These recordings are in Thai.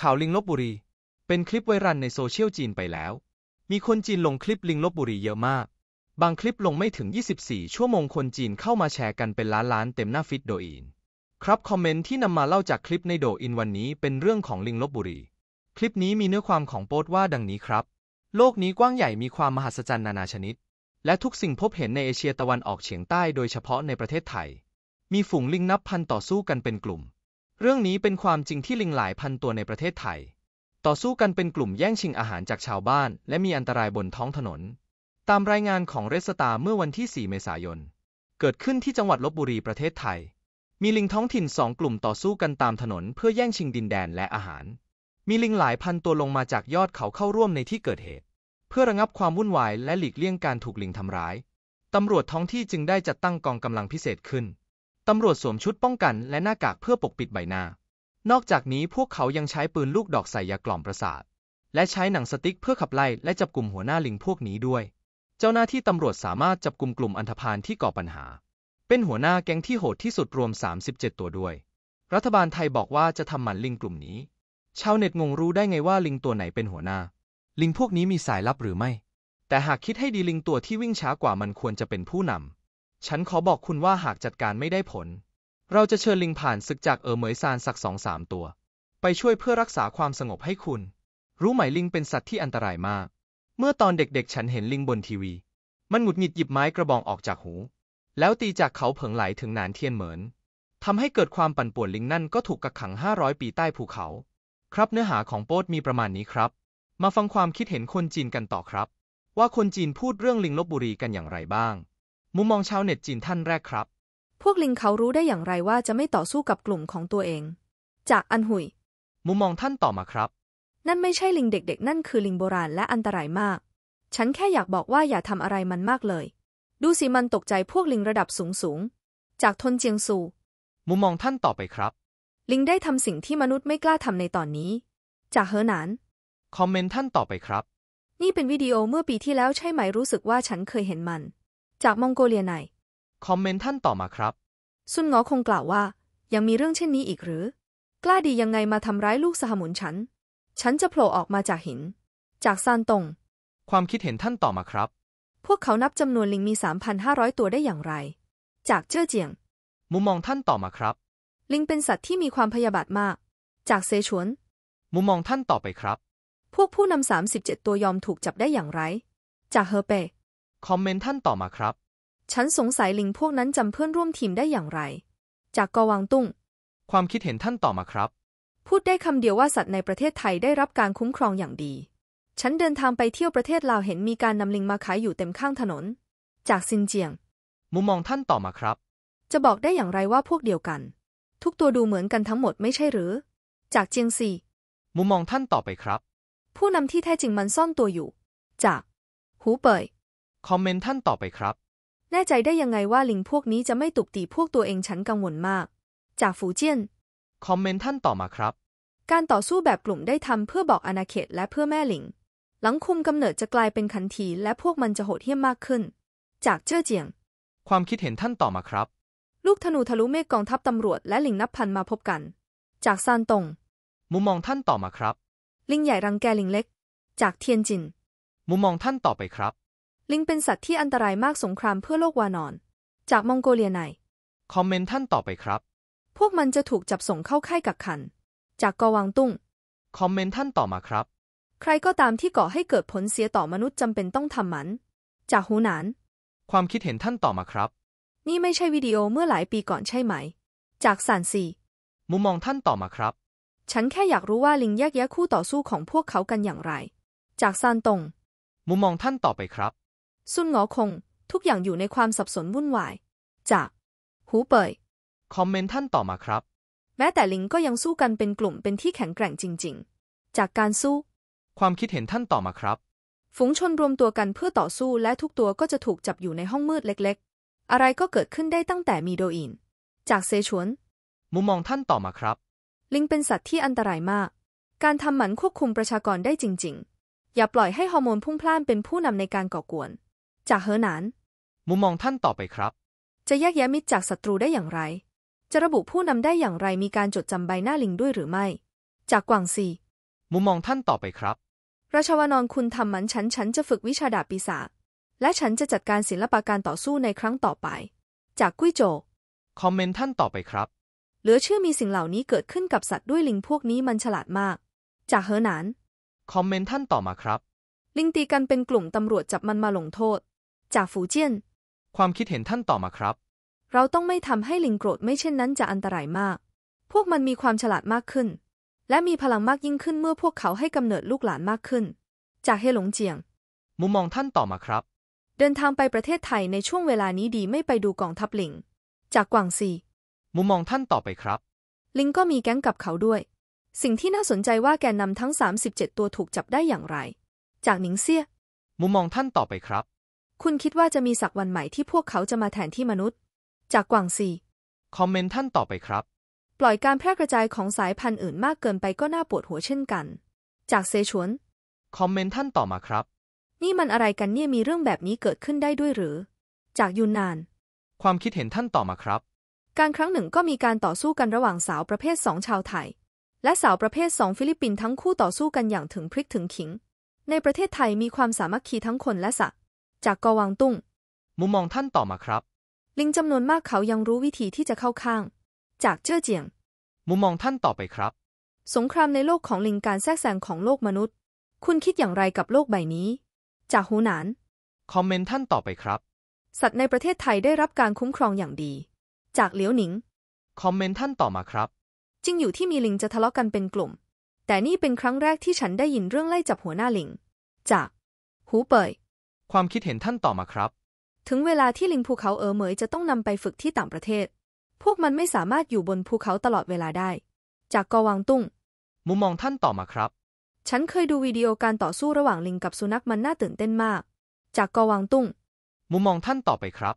ข่าวลิงลบบุรี เป็นคลิปไวรัลในโซเชียลจีนไปแล้ว มีคนจีนลงคลิปลิงลบบุรีเยอะมาก บางคลิปลงไม่ถึง 24 ชั่วโมงคนจีนเข้ามาแชร์กันเป็นล้านๆ เต็มหน้าฟิตโดอิน ครับคอมเมนต์ที่นำมาเล่าจากคลิปในโดอินวันนี้เป็นเรื่องของลิงลบบุรี คลิปนี้มีเนื้อความของโพสต์ว่าดังนี้ครับ โลกนี้กว้างใหญ่มีความมหัศจรรย์นานาชนิด และทุกสิ่งพบเห็นในเอเชียตะวันออกเฉียงใต้ โดยเฉพาะในประเทศไทย มีฝูงลิงนับพันต่อสู้กันเป็นกลุ่มเรื่องนี้เป็นความจริงที่ลิงหลายพันตัวในประเทศไทย ต่อสู้กันเป็นกลุ่มแย่งชิงอาหารจากชาวบ้าน และมีอันตรายบนท้องถนน ตามรายงานของเรสตาเมื่อวันที่ 4 เมษายน เกิดขึ้นที่จังหวัดลบบุรีประเทศไทย มีลิงท้องถิ่นสองกลุ่มต่อสู้กันตามถนน เพื่อแย่งชิงดินแดนและอาหาร มีลิงหลายพันตัวลงมาจากยอดเขาเข้าร่วมในที่เกิดเหตุ เพื่อระงับความวุ่นวายและหลีกเลี่ยงการถูกลิงทำร้าย ตำรวจท้องที่จึงได้จัดตั้งกองกำลังพิเศษขึ้นตำรวจสวมชุดป้องกันและหน้ากากเพื่อปกปิดใบหน้า นอกจากนี้พวกเขายังใช้ปืนลูกดอกใส่ยากล่อมประสาท และใช้หนังสติ๊กเพื่อขับไล่และจับกลุ่มหัวหน้าลิงพวกนี้ด้วย เจ้าหน้าที่ตำรวจสามารถจับกลุ่มกลุ่มอันธพาลที่ก่อปัญหา เป็นหัวหน้าแก๊งที่โหดที่สุดรวม 37 ตัวด้วย รัฐบาลไทยบอกว่าจะทำหมันลิงกลุ่มนี้ ชาวเน็ตงงรู้ได้ไงว่าลิงตัวไหนเป็นหัวหน้า ลิงพวกนี้มีสายลับหรือไม่ แต่หากคิดให้ดีลิงตัวที่วิ่งช้ากว่ามันควรจะเป็นผู้นำฉันขอบอกคุณว่าหากจัดการไม่ได้ผล เราจะเชิญลิงผ่านศึกจากเออเหมยซานสักสองสามตัว ไปช่วยเพื่อรักษาความสงบให้คุณ รู้ไหมลิงเป็นสัตว์ที่อันตรายมาก เมื่อตอนเด็กๆ ฉันเห็นลิงบนทีวี มันหงุดหงิดหยิบไม้กระบองออกจากหู แล้วตีจากเขาเผิงไหลถึงนานเทียนเหมินทำให้เกิดความปั่นป่วนลิงนั่นก็ถูกกักขัง500ปีใต้ภูเขา ครับเนื้อหาของโป๊ดมีประมาณนี้ครับ มาฟังความคิดเห็นคนจีนกันต่อครับ ว่าคนจีนพูดเรื่องลิงลบบุรีกันอย่างไรบ้างมุมมองชาวเน็ตจีนท่านแรกครับ พวกลิงเขารู้ได้อย่างไรว่าจะไม่ต่อสู้กับกลุ่มของตัวเอง จากอันหุย มุมมองท่านต่อมาครับ นั่นไม่ใช่ลิงเด็กๆ นั่นคือลิงโบราณและอันตรายมาก ฉันแค่อยากบอกว่าอย่าทำอะไรมันมากเลย ดูสิมันตกใจพวกลิงระดับสูงสูง จากทนเจียงซูมุมมองท่านต่อไปครับ ลิงได้ทำสิ่งที่มนุษย์ไม่กล้าทำในตอนนี้ จากเฮอหนานคอมเมนต์ท่านต่อไปครับ นี่เป็นวิดีโอเมื่อปีที่แล้วใช่ไหมรู้สึกว่าฉันเคยเห็นมันจากมองโกเลียไหน คอมเมนต์ท่านต่อมาครับ ซุนงอคงกล่าวว่า ยังมีเรื่องเช่นนี้อีกหรือ กล้าดียังไงมาทำร้ายลูกสหมุนฉัน ฉันจะโผล่ออกมาจากหิน จากซานตง ความคิดเห็นท่านต่อมาครับ พวกเขานับจำนวนลิงมี 3,500 ตัวได้อย่างไร จากเจ้อเจียง มุมมองท่านต่อมาครับ ลิงเป็นสัตว์ที่มีความพยาบาทมาก จากเซชวน มุมมองท่านต่อไปครับ พวกผู้นำ37ตัวยอมถูกจับได้อย่างไร จากเฮอเปคอมเมนต์ท่านต่อมาครับ ฉันสงสัยลิงพวกนั้นจำเพื่อนร่วมทีมได้อย่างไร จากกวางตุ้ง ความคิดเห็นท่านต่อมาครับ พูดได้คำเดียวว่าสัตว์ในประเทศไทยได้รับการคุ้มครองอย่างดี ฉันเดินทางไปเที่ยวประเทศลาวเห็นมีการนำลิงมาขายอยู่เต็มข้างถนน จากซินเจียง มุมมองท่านต่อมาครับ จะบอกได้อย่างไรว่าพวกเดียวกัน ทุกตัวดูเหมือนกันทั้งหมดไม่ใช่หรือ จากเจียงซี มุมมองท่านต่อไปครับ ผู้นำที่แท้จริงมันซ่อนตัวอยู่ จากหูเป่ยคอมเมนต์ท่าน ต่อไปครับ แน่ใจได้ยังไงว่าลิงพวกนี้จะไม่ตุกตีพวกตัวเองฉันกังวลมาก จากฝูเจี้ยน คอมเมนต์ท่าน ต่อมาครับ การต่อสู้แบบกลุ่มได้ทำเพื่อบอกอนาเขตและเพื่อแม่หลิง หลังคุมกำเนิดจะกลายเป็นขันทีและพวกมันจะโหดเหี้ยมมากขึ้น จากเจ้อเจียง ความคิดเห็นท่านต่อมาครับ ลูกธนูทะลุเมฆกองทัพตำรวจและหลิงนับพันมาพบกัน จากซานตง มุมมองท่านต่อมาครับ ลิงใหญ่รังแกลิงเล็ก จากเทียนจิน มุมมองท่านต่อไปครับลิงเป็นสัตว์ที่อันตรายมากสงครามเพื่อโลกวานอนจากมองโกเลียไนคอมเมนต์ท่านต่อไปครับ พวกมันจะถูกจับส่งเข้าค่ายกักขันจากกวางตุ้ง คอมเมนต์ท่านต่อมาครับ ใครก็ตามที่ก่อให้เกิดผลเสียต่อมนุษย์จำเป็นต้องทำมันจากหูหนานความคิดเห็นท่านต่อมาครับ นี่ไม่ใช่วิดีโอเมื่อหลายปีก่อนใช่ไหมจากสานซีมุมมองท่านต่อมาครับ ฉันแค่อยากรู้ว่าลิงแยกแยะคู่ต่อสู้ของพวกเขากันอย่างไรจากซานตงมุมมองท่านต่อไปครับซุนงอคงทุกอย่างอยู่ในความสับสนวุ่นวาย จากหูเป่ย คอมเมนต์ท่านต่อมาครับ แม้แต่ลิงก็ยังสู้กันเป็นกลุ่มเป็นที่แข็งแกร่งจริงๆ จากการสู้ ความคิดเห็นท่านต่อมาครับ ฝูงชนรวมตัวกันเพื่อต่อสู้และทุกตัวก็จะถูกจับอยู่ในห้องมืดเล็กๆ อะไรก็เกิดขึ้นได้ตั้งแต่มีโดอิน จากเซชวนมุมมองท่านต่อมาครับ ลิงเป็นสัตว์ที่อันตรายมาก การทำหมันควบคุมประชากรได้จริงๆ อย่าปล่อยให้ฮอร์โมนพุ่งพล่านเป็นผู้นำในการก่อกวนจากเหอหนานมุมมองท่านต่อไปครับ จะแยกแยะมิตรจากศัตรูได้อย่างไร จะระบุผู้นำได้อย่างไร มีการจดจำใบหน้าลิงด้วยหรือไม่ จากกวางซี มุมมองท่านต่อไปครับ ราชวานอนคุณทำมันฉันฉัน จะฝึกวิชาดาบปีศาจและฉันจะจัดการศิลปะการต่อสู้ในครั้งต่อไป จากกุ้ยโจคอมเมนต์ท่านต่อไปครับ เหลือเชื่อมีสิ่งเหล่านี้เกิดขึ้นกับสัตว์ด้วยลิงพวกนี้มันฉลาดมาก จากเฮอหนานคอมเมนต์ท่านต่อมาครับ ลิงตีกันเป็นกลุ่มตำรวจจับมันมาลงโทษจากฝูเจี้ยน ความคิดเห็นท่านต่อมาครับ เราต้องไม่ทำให้ลิงโกรธไม่เช่นนั้นจะอันตรายมาก พวกมันมีความฉลาดมากขึ้น และมีพลังมากยิ่งขึ้นเมื่อพวกเขาให้กำเนิดลูกหลานมากขึ้น จากเฮหลงเจียง มุมมองท่านต่อมาครับ เดินทางไปประเทศไทยในช่วงเวลานี้ดีไม่ไปดูกองทัพลิง จากกวางซีมุมมองท่านต่อไปครับ ลิงก็มีแก๊งกับเขาด้วย สิ่งที่น่าสนใจว่าแกนนำทั้ง37ตัวถูกจับได้อย่างไร จากหนิงเซี่ย มุมมองท่านต่อไปครับคุณคิดว่าจะมีสักวันใหม่ที่พวกเขาจะมาแทนที่มนุษย์ จากกวางซีคอมเมนต์ท่านต่อไปครับ ปล่อยการแพร่กระจายของสายพันธุ์อื่นมากเกินไปก็น่าปวดหัวเช่นกัน จากเซชวน คอมเมนต์ท่านต่อมาครับ นี่มันอะไรกันเนี่ยมีเรื่องแบบนี้เกิดขึ้นได้ด้วยหรือ จากยูนนาน ความคิดเห็นท่านต่อมาครับ การครั้งหนึ่งก็มีการต่อสู้กันระหว่างสาวประเภทสองชาวไทยและสาวประเภทสองฟิลิปปินส์ทั้งคู่ต่อสู้กันอย่างถึงพริกถึงขิง ในประเทศไทยมีความสามัคคีทั้งคนและสัตว์จากกวางตุ้ง มุมมองท่านต่อมาครับ ลิงจำนวนมากเขายังรู้วิธีที่จะเข้าข้าง จากเจ้อเจียง มุมมองท่านต่อไปครับ สงครามในโลกของลิงการแทรกแซงของโลกมนุษย์ คุณคิดอย่างไรกับโลกใบนี้ จากหูหนาน คอมเมนต์ท่านต่อไปครับ สัตว์ในประเทศไทยได้รับการคุ้มครองอย่างดี จากเหลียวหนิง คอมเมนต์ท่านต่อมาครับ จริงอยู่ที่มีลิงจะทะเลาะกันเป็นกลุ่ม แต่นี่เป็นครั้งแรกที่ฉันได้ยินเรื่องไล่จับหัวหน้าลิง จากหูเป่ยความคิดเห็นท่านต่อมาครับ ถึงเวลาที่ลิงภูเขาเอ๋อเหมยจะต้องนำไปฝึกที่ต่างประเทศ พวกมันไม่สามารถอยู่บนภูเขาตลอดเวลาได้ จากกวางตุ้ง มุมมองท่านต่อมาครับ ฉันเคยดูวิดีโอการต่อสู้ระหว่างลิงกับสุนัขมันน่าตื่นเต้นมาก จากกวางตุ้ง มุมมองท่านต่อไปครับ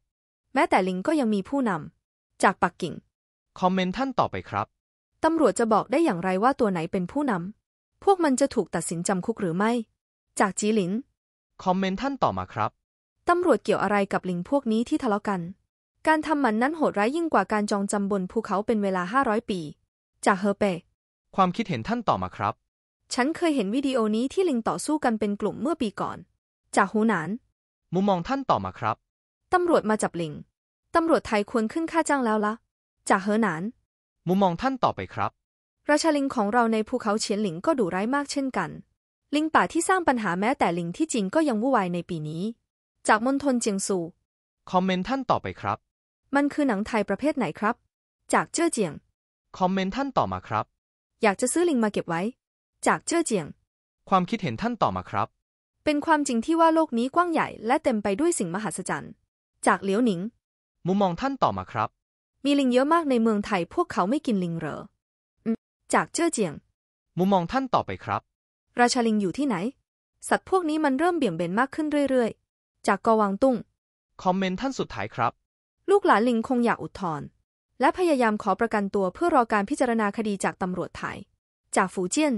แม้แต่ลิงก็ยังมีผู้นำจากปักกิ่ง คอมเมนต์ท่านต่อไปครับตำรวจจะบอกได้อย่างไรว่าตัวไหนเป็นผู้นำพวกมันจะถูกตัดสินจำคุกหรือไม่ จากจีหลินคอมเมนต์ท่านต่อมาครับ ตำรวจเกี่ยวอะไรกับลิงพวกนี้ที่ทะเลาะกัน การทำมันนั้นโหดร้ายยิ่งกว่าการจองจำบนภูเขาเป็นเวลา500ปี จากเฮอเป ความคิดเห็นท่านต่อมาครับ ฉันเคยเห็นวิดีโอนี้ที่ลิงต่อสู้กันเป็นกลุ่มเมื่อปีก่อน จากหูหนาน มุมมองท่านต่อมาครับ ตำรวจมาจับลิง ตำรวจไทยควรขึ้นค่าจ้างแล้วละ จากเฮอหนาน มุมมองท่านต่อไปครับ ราชาลิงของเราในภูเขาเฉียนหลิงก็ดุร้ายมากเช่นกันลิงป่าที่สร้างปัญหาแม้แต่ลิงที่จริงก็ยังวุ่นวายในปีนี้ จากมณฑลเจียงซู คอมเมนต์ท่านต่อไปครับ มันคือหนังไทยประเภทไหนครับ จากเจ้อเจียง คอมเมนต์ท่านต่อมาครับ อยากจะซื้อลิงมาเก็บไว้ จากเจ้อเจียง ความคิดเห็นท่านต่อมาครับ เป็นความจริงที่ว่าโลกนี้กว้างใหญ่และเต็มไปด้วยสิ่งมหัศจรรย์ จากเหลียวหนิง มุมมองท่านต่อมาครับ มีลิงเยอะมากในเมืองไทยพวกเขาไม่กินลิงเหรอจากเจ้อเจียง มุมมองท่านต่อไปครับราชาลิงอยู่ที่ไหน สัตว์พวกนี้มันเริ่มเบี่ยงเบนมากขึ้นเรื่อยๆ จากกวางตุ้ง คอมเมนต์ท่านสุดท้ายครับ ลูกหลานลิงคงอยากอุทธรณ์และพยายามขอประกันตัวเพื่อรอการพิจารณาคดีจากตำรวจไทย จากฝูเจี้ยน